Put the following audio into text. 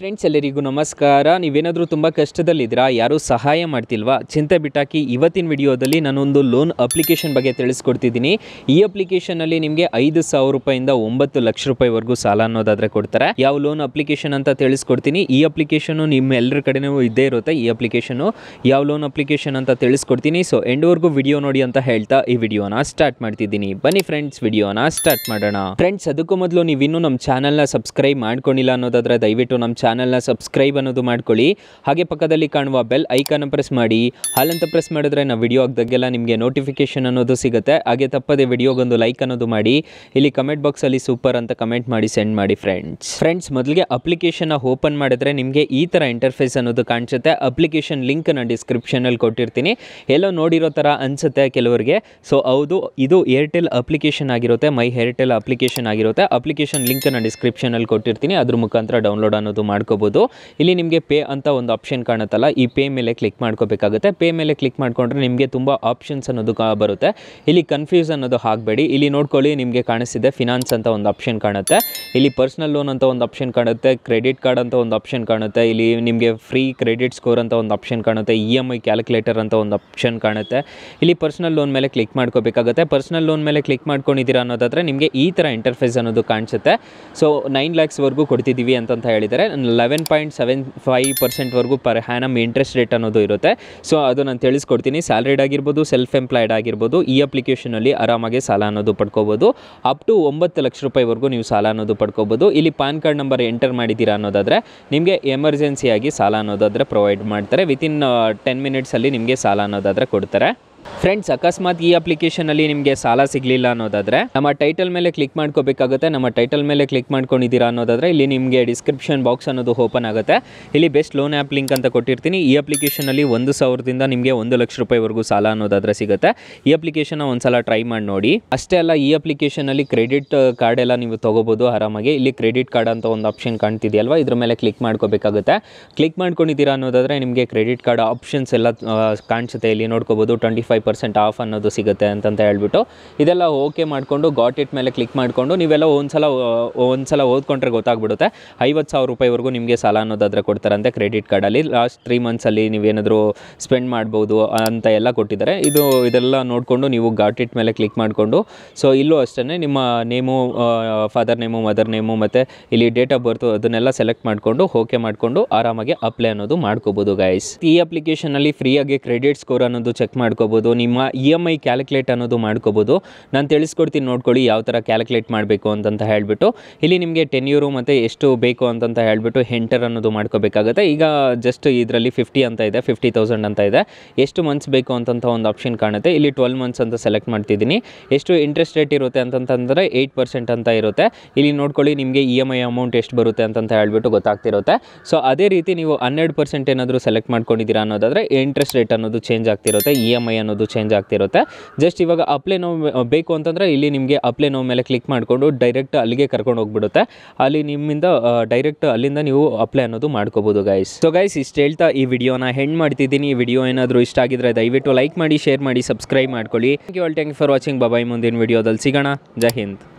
friends ಎಲ್ಲರಿಗೂ ನಮಸ್ಕಾರ ನೀವೇನಾದರೂ ತುಂಬ ಕಷ್ಟದಲ್ಲಿದ್ದೀರಾ ಯಾರೂ ಸಹಾಯ ಮಾಡ್ತಿಲ್ವಾ ಚಿಂತೆ ಬಿಟ್ಟಾಕಿ ಇವತ್ತಿನ ವಿಡಿಯೋದಲ್ಲಿ ನಾನೊಂದು ಲೋನ್ ಅಪ್ಲಿಕೇಶನ್ ಬಗ್ಗೆ ತಿಳಿಸ್ಕೊಡ್ತಿದ್ದೀನಿ ಈ ಅಪ್ಲಿಕೇಶನಲ್ಲಿ ನಿಮಗೆ ಐದು ಸಾವಿರ ರೂಪಾಯಿಂದ ಒಂಬತ್ತು ಲಕ್ಷ ರೂಪಾಯಿವರೆಗೂ ಸಾಲ ಅನ್ನೋದಾದರೆ ಕೊಡ್ತಾರೆ ಯಾವ ಲೋನ್ ಅಪ್ಲಿಕೇಶನ್ ಅಂತ ತಿಳಿಸ್ಕೊಡ್ತೀನಿ ಈ ಅಪ್ಲಿಕೇಶನು ನಿಮ್ಮ ಎಲ್ಲರ ಕಡೆನೂ ಇದ್ದೇ ಇರುತ್ತೆ ಈ ಅಪ್ಲಿಕೇಶನು ಯಾವ ಲೋನ್ ಅಪ್ಲಿಕೇಶನ್ ಅಂತ ತಿಳಿಸ್ಕೊಡ್ತೀನಿ ಸೊ ಎಂಡ್ವರೆಗೂ ವಿಡಿಯೋ ನೋಡಿ ಅಂತ ಹೇಳ್ತಾ ಈ ವಿಡಿಯೋನ ಸ್ಟಾರ್ಟ್ ಮಾಡ್ತಿದ್ದೀನಿ ಬನ್ನಿ ಫ್ರೆಂಡ್ಸ್ ವಿಡಿಯೋನ ಸ್ಟಾರ್ಟ್ ಮಾಡೋಣ ಫ್ರೆಂಡ್ಸ್ ಅದಕ್ಕೂ ಮೊದಲು ನೀವು ಇನ್ನೂ ನಮ್ಮ ಚಾನಲ್ನ ಸಬ್ಸ್ಕ್ರೈಬ್ ಮಾಡ್ಕೊಂಡಿಲ್ಲ ಅನ್ನೋದಾದ್ರೆ ದಯವಿಟ್ಟು ನಮ್ಮ ಚಾನಲ್ನ ಸಬ್ಸ್ಕ್ರೈಬ್ ಅನ್ನೋದು ಮಾಡ್ಕೊಳ್ಳಿ ಹಾಗೆ ಪಕ್ಕದಲ್ಲಿ ಕಾಣುವ ಬೆಲ್ ಐಕನ್ ಪ್ರೆಸ್ ಮಾಡಿ ಹಾಲಂತ ಪ್ರೆಸ್ ಮಾಡಿದ್ರೆ ನಾವು ವಿಡಿಯೋ ಆಗದಾಗೆಲ್ಲ ನಿಮಗೆ ನೋಟಿಫಿಕೇಶನ್ ಅನ್ನೋದು ಸಿಗುತ್ತೆ ಹಾಗೆ ತಪ್ಪದೆ ವಿಡಿಯೋಗೊಂದು ಲೈಕ್ ಅನ್ನೋದು ಮಾಡಿ ಇಲ್ಲಿ ಕಮೆಂಟ್ ಬಾಕ್ಸಲ್ಲಿ ಸೂಪರ್ ಅಂತ ಕಮೆಂಟ್ ಮಾಡಿ ಸೆಂಡ್ ಮಾಡಿ ಫ್ರೆಂಡ್ಸ್ ಫ್ರೆಂಡ್ಸ್ ಮೊದಲಿಗೆ ಅಪ್ಲಿಕೇಶನ್ ಓಪನ್ ಮಾಡಿದ್ರೆ ನಿಮಗೆ ಈ ಥರ ಇಂಟರ್ಫೇಸ್ ಅನ್ನೋದು ಕಾಣಿಸುತ್ತೆ ಅಪ್ಲಿಕೇಶನ್ ಲಿಂಕ್ ನಾನು ಅಲ್ಲಿ ಕೊಟ್ಟಿರ್ತೀನಿ ಎಲ್ಲೋ ನೋಡಿರೋ ತರ ಅನಿಸುತ್ತೆ ಕೆಲವರಿಗೆ ಸೊ ಹೌದು ಇದು ಏರ್ಟೆಲ್ ಅಪ್ಲಿಕೇಶನ್ ಆಗಿರುತ್ತೆ ಮೈ ಏರ್ಟೆಲ್ ಅಪ್ಲಿಕೇಶನ್ ಆಗಿರುತ್ತೆ ಅಪ್ಲಿಕೇಶನ್ ಲಿಂಕ್ ನಾನು ಅಲ್ಲಿ ಕೊಟ್ಟಿರ್ತೀನಿ ಅದ್ರ ಮುಖಾಂತರ ಡೌನ್ಲೋಡ್ ಅನ್ನೋದು ಮಾಡಿ ಮಾಡ್ಕೋಬೋದು ಇಲ್ಲಿ ನಿಮಗೆ ಪೇ ಅಂತ ಒಂದು ಆಪ್ಷನ್ ಕಾಣುತ್ತಲ್ಲ ಈ ಪೇ ಮೇಲೆ ಕ್ಲಿಕ್ ಮಾಡ್ಕೋಬೇಕಾಗುತ್ತೆ ಪೇ ಮೇಲೆ ಕ್ಲಿಕ್ ಮಾಡಿಕೊಂಡ್ರೆ ನಿಮಗೆ ತುಂಬ ಆಪ್ಷನ್ಸ್ ಅನ್ನೋದು ಬರುತ್ತೆ ಇಲ್ಲಿ ಕನ್ಫ್ಯೂಸ್ ಅನ್ನೋದು ಹಾಕಬೇಡಿ ಇಲ್ಲಿ ನೋಡ್ಕೊಳ್ಳಿ ನಿಮಗೆ ಕಾಣಿಸ್ತಿದೆ ಫಿನಾನ್ಸ್ ಅಂತ ಒಂದು ಆಪ್ಷನ್ ಕಾಣುತ್ತೆ ಇಲ್ಲಿ ಪರ್ಸ್ನಲ್ ಲೋನ್ ಅಂತ ಒಂದು ಆಪ್ಷನ್ ಕಾಣುತ್ತೆ ಕ್ರೆಡಿಟ್ ಕಾರ್ಡ್ ಅಂತ ಒಂದು ಆಪ್ಷನ್ ಕಾಣುತ್ತೆ ಇಲ್ಲಿ ನಿಮಗೆ ಫ್ರೀ ಕ್ರೆಡಿಟ್ ಸ್ಕೋರ್ ಅಂತ ಒಂದು ಆಪ್ಷನ್ ಕಾಣುತ್ತೆ ಇ ಎಮ್ ಐ ಕ್ಯಾಲ್ಕುಲೇಟರ್ ಅಂತ ಒಂದು ಆಪ್ಷನ್ ಕಾಣುತ್ತೆ ಇಲ್ಲಿ ಪರ್ಸನಲ್ ಲೋನ್ ಮೇಲೆ ಕ್ಲಿಕ್ ಮಾಡ್ಕೋಬೇಕಾಗುತ್ತೆ ಪರ್ಸನಲ್ ಲೋನ್ ಮೇಲೆ ಕ್ಲಿಕ್ ಮಾಡ್ಕೊಂಡಿದ್ದೀರಾ ಅನ್ನೋದಾದರೆ ನಿಮಗೆ ಈ ಥರ ಇಂಟರ್ಫೇಸ್ ಅನ್ನೋದು ಕಾಣಿಸುತ್ತೆ ಸೊ ನೈನ್ ಲ್ಯಾಕ್ಸ್ವರೆಗೂ ಕೊಡ್ತಿದ್ದೀವಿ ಅಂತ ಹೇಳಿದರೆ ಲೆವೆನ್ ಪಾಯಿಂಟ್ ಸೆವೆನ್ ಫೈವ್ ಪರ್ಸೆಂಟ್ವರೆಗೂ ಪರ್ ಹ್ಯಾನಮ್ ಇಂಟ್ರೆಸ್ಟ್ ರೇಟ್ ಅನ್ನೋದು ಇರುತ್ತೆ ಸೊ ಅದು ನಾನು ತಿಳಿಸ್ಕೊಡ್ತೀನಿ ಸ್ಯಾಲ್ರಿಡ್ ಆಗಿರ್ಬೋದು ಸೆಲ್ಫ್ ಎಂಪ್ಲಾಯ್ಡ್ ಆಗಿರ್ಬೋದು ಈ ಅಪ್ಲಿಕೇಶನಲ್ಲಿ ಆರಾಮಾಗಿ ಸಾಲ ಅನ್ನೋದು ಪಡ್ಕೋಬೋದು ಅಪ್ ಟು ಒಂಬತ್ತು ಲಕ್ಷ ರೂಪಾಯಿವರೆಗೂ ನೀವು ಸಾಲ ಅನ್ನೋದು ಪಡ್ಕೋಬೋದು ಇಲ್ಲಿ ಪ್ಯಾನ್ ಕಾರ್ಡ್ ನಂಬರ್ ಎಂಟರ್ ಮಾಡಿದ್ದೀರಾ ಅನ್ನೋದಾದರೆ ನಿಮಗೆ ಎಮರ್ಜೆನ್ಸಿಯಾಗಿ ಸಾಲ ಅನ್ನೋದಾದರೆ ಪ್ರೊವೈಡ್ ಮಾಡ್ತಾರೆ ವಿತಿನ್ ಟೆನ್ ಮಿನಿಟ್ಸಲ್ಲಿ ನಿಮಗೆ ಸಾಲ ಅನ್ನೋದಾದರೆ ಕೊಡ್ತಾರೆ ಫ್ರೆಂಡ್ಸ್ ಅಕಸ್ಮಾತ್ ಈ ಅಪ್ಲಿಕೇಶನಲ್ಲಿ ನಿಮಗೆ ಸಾಲ ಸಿಗಲಿಲ್ಲ ಅನ್ನೋದಾದರೆ ನಮ್ಮ ಟೈಟಲ್ ಮೇಲೆ ಕ್ಲಿಕ್ ಮಾಡ್ಕೋಬೇಕಾಗುತ್ತೆ ನಮ್ಮ ಟೈಟಲ್ ಮೇಲೆ ಕ್ಲಿಕ್ ಮಾಡ್ಕೊಂಡಿದ್ದೀರಾ ಅನ್ನೋದಾದರೆ ಇಲ್ಲಿ ನಿಮಗೆ ಡಿಸ್ಕ್ರಿಪ್ಷನ್ ಬಾಕ್ಸ್ ಅನ್ನೋದು ಓಪನ್ ಆಗುತ್ತೆ ಇಲ್ಲಿ ಬೆಸ್ಟ್ ಲೋನ್ ಆ್ಯಪ್ ಲಿಂಕ್ ಅಂತ ಕೊಟ್ಟಿರ್ತೀನಿ ಈ ಅಪ್ಲಿಕೇಶನಲ್ಲಿ ಒಂದು ಸಾವಿರದಿಂದ ನಿಮಗೆ ಒಂದು ಲಕ್ಷ ರೂಪಾಯಿವರೆಗೂ ಸಾಲ ಅನ್ನೋದಾದರೆ ಸಿಗುತ್ತೆ ಈ ಅಪ್ಲಿಕೇಶನ್ ಒಂದ್ಸಲ ಟ್ರೈ ಮಾಡಿ ನೋಡಿ ಅಷ್ಟೇ ಅಲ್ಲ ಈ ಅಪ್ಲಿಕೇಶನಲ್ಲಿ ಕ್ರೆಡಿಟ್ ಕಾರ್ಡ್ ಎಲ್ಲ ನೀವು ತೊಗೋಬೋದು ಆರಾಮಾಗಿ ಇಲ್ಲಿ ಕ್ರೆಡಿಟ್ ಕಾರ್ಡ್ ಅಂತ ಒಂದು ಆಪ್ಷನ್ ಕಾಣ್ತಿದೆಯಲ್ವಾ ಇದ್ರ ಮೇಲೆ ಕ್ಲಿಕ್ ಮಾಡ್ಕೋಬೇಕಾಗುತ್ತೆ ಕ್ಲಿಕ್ ಮಾಡ್ಕೊಂಡಿದ್ದೀರಾ ಅನ್ನೋದಾದ್ರೆ ನಿಮಗೆ ಕ್ರೆಡಿಟ್ ಕಾರ್ಡ್ ಆಪ್ಷನ್ಸ್ ಎಲ್ಲ ಕಾಣಿಸುತ್ತೆ ಇಲ್ಲಿ ನೋಡ್ಕೋಬೋದು ಟ್ವೆಂಟಿ ಫೈವ್ ಪರ್ಸೆಂಟ್ ಆಫ್ ಅನ್ನೋದು ಸಿಗುತ್ತೆ ಅಂತಂತ ಹೇಳ್ಬಿಟ್ಟು ಇದೆಲ್ಲ ಓಕೆ ಮಾಡಿಕೊಂಡು ಗಾಟ್ ಇಟ್ ಮೇಲೆ ಕ್ಲಿಕ್ ಮಾಡಿಕೊಂಡು ನೀವೆಲ್ಲ ಒಂದ್ಸಲ ಒಂದ್ಸಲ ಓದ್ಕೊಂಡ್ರೆ ಗೊತ್ತಾಗ್ಬಿಡುತ್ತೆ ಐವತ್ತು ಸಾವಿರ ರೂಪಾಯಿವರೆಗೂ ನಿಮಗೆ ಸಾಲ ಅನ್ನೋದಾದರೆ ಕೊಡ್ತಾರಂತೆ ಕ್ರೆಡಿಟ್ ಕಾರ್ಡಲ್ಲಿ ಲಾಸ್ಟ್ ತ್ರೀ ಮಂತ್ಸಲ್ಲಿ ನೀವೇನಾದರೂ ಸ್ಪೆಂಡ್ ಮಾಡ್ಬೋದು ಅಂತ ಎಲ್ಲ ಕೊಟ್ಟಿದ್ದಾರೆ ಇದು ಇದೆಲ್ಲ ನೋಡಿಕೊಂಡು ನೀವು ಗಾಟ್ ಇಟ್ ಮೇಲೆ ಕ್ಲಿಕ್ ಮಾಡಿಕೊಂಡು ಸೊ ಇಲ್ಲೂ ಅಷ್ಟೇ ನಿಮ್ಮ name father name mother name ಮತ್ತು ಇಲ್ಲಿ ಡೇಟ್ ಆಫ್ ಬರ್ತು ಅದನ್ನೆಲ್ಲ ಸೆಲೆಕ್ಟ್ ಮಾಡಿಕೊಂಡು ಓಕೆ ಮಾಡಿಕೊಂಡು ಆರಾಮಾಗಿ ಅಪ್ಲೈ ಅನ್ನೋದು ಮಾಡ್ಕೋಬೋದು ಗಾಯ್ಸ್ ಈ ಅಪ್ಲಿಕೇಶನಲ್ಲಿ ಫ್ರೀಯಾಗಿ ಕ್ರೆಡಿಟ್ ಸ್ಕೋರ್ ಅನ್ನೋದು ಚೆಕ್ ಮಾಡ್ಕೋಬೋದು ಮಾಡ್ಕೋಬೋದು ನಿಮ್ಮ ಇ ಎಮ್ ಐ ಕ್ಯಾಲ್ಕುಲೇಟ್ ಅನ್ನೋದು ಮಾಡ್ಕೋಬೋದು ನಾನು ತಿಳಿಸ್ಕೊಡ್ತೀನಿ ನೋಡ್ಕೊಳ್ಳಿ ಯಾವ ಥರ ಕ್ಯಾಲ್ಕುಲೇಟ್ ಮಾಡಬೇಕು ಅಂತಂತ ಹೇಳಿಬಿಟ್ಟು ಇಲ್ಲಿ ನಿಮಗೆ ಟೆನ್ ಯೂರು ಮತ್ತು ಎಷ್ಟು ಬೇಕು ಅಂತಂತ ಹೇಳಿಬಿಟ್ಟು ಹೆಂಟರ್ ಅನ್ನೋದು ಮಾಡ್ಕೋಬೇಕಾಗುತ್ತೆ ಈಗ ಜಸ್ಟ್ ಇದರಲ್ಲಿ ಫಿಫ್ಟಿ ಅಂತ ಇದೆ ಫಿಫ್ಟಿ ತೌಸಂಡ್ ಅಂತ ಇದೆ ಎಷ್ಟು ಮಂತ್ಸ್ ಬೇಕು ಅಂತಂತ ಒಂದು ಆಪ್ಷನ್ ಕಾಣುತ್ತೆ ಇಲ್ಲಿ ಟ್ವೆಲ್ ಮಂತ್ಸ್ ಅಂತ ಸೆಲೆಕ್ಟ್ ಮಾಡ್ತಿದ್ದೀನಿ ಎಷ್ಟು ಇಂಟ್ರೆಸ್ಟ್ ರೇಟ್ ಇರುತ್ತೆ ಅಂತಂತಂದರೆ ಏಯ್ಟ್ ಪರ್ಸೆಂಟ್ ಅಂತ ಇರುತ್ತೆ ಇಲ್ಲಿ ನೋಡ್ಕೊಳ್ಳಿ ನಿಮಗೆ ಇ ಎಮ್ ಐ ಅಮೌಂಟ್ ಎಷ್ಟು ಬರುತ್ತೆ ಅಂತಂತ ಹೇಳ್ಬಿಟ್ಟು ಗೊತ್ತಾಗ್ತಿರುತ್ತೆ ಸೊ ಅದೇ ರೀತಿ ನೀವು ಹನ್ನೆರಡು ಪರ್ಸೆಂಟ್ ಏನಾದರೂ ಸೆಲೆಕ್ಟ್ ಮಾಡ್ಕೊಂಡಿದ್ದೀರಾ ಅನ್ನೋದಾದರೆ ಇಂಟ್ರೆಸ್ಟ್ ರೇಟ್ ಅನ್ನೋದು ಚೇಂಜ್ ಆಗ್ತಿರುತ್ತೆ ಇ ಎಮ್ ಐ ಅನ್ನೋದು ಅನ್ನೋದು ಚೇಂಜ್ ಆಗ್ತಿರುತ್ತೆ ಜಸ್ಟ್ ಇವಾಗ ಅಪ್ಲೈ ನೋವು ಬೇಕು ಅಂತಂದರೆ ಇಲ್ಲಿ ನಿಮಗೆ ಅಪ್ಲೈ ನೋವು ಮೇಲೆ ಕ್ಲಿಕ್ ಮಾಡಿಕೊಂಡು ಡೈರೆಕ್ಟ್ ಅಲ್ಲಿಗೆ ಕರ್ಕೊಂಡು ಹೋಗ್ಬಿಡುತ್ತೆ ಅಲ್ಲಿ ನಿಮ್ಮಿಂದ ಡೈರೆಕ್ಟ್ ಅಲ್ಲಿಂದ ನೀವು ಅಪ್ಲೈ ಅನ್ನೋದು ಮಾಡ್ಕೋಬೋದು ಗೈಸ್ ಸೊ ಗೈಸ್ ಇಷ್ಟು ಹೇಳ್ತಾ ಈ ವಿಡಿಯೋನ ಹೆಂಡ್ ಮಾಡ್ತಿದ್ದೀನಿ ಈ ವಿಡಿಯೋ ಏನಾದರೂ ಇಷ್ಟ ಆಗಿದ್ರೆ ದಯವಿಟ್ಟು ಲೈಕ್ ಮಾಡಿ ಶೇರ್ ಮಾಡಿ ಸಬ್ಸ್ಕ್ರೈಬ್ ಮಾಡ್ಕೊಳ್ಳಿ thank you all thank for watching bye bye ಮುಂದಿನ ವಿಡಿಯೋದಲ್ಲಿ ಸಿಗೋಣ ಜೈ ಹಿಂದ್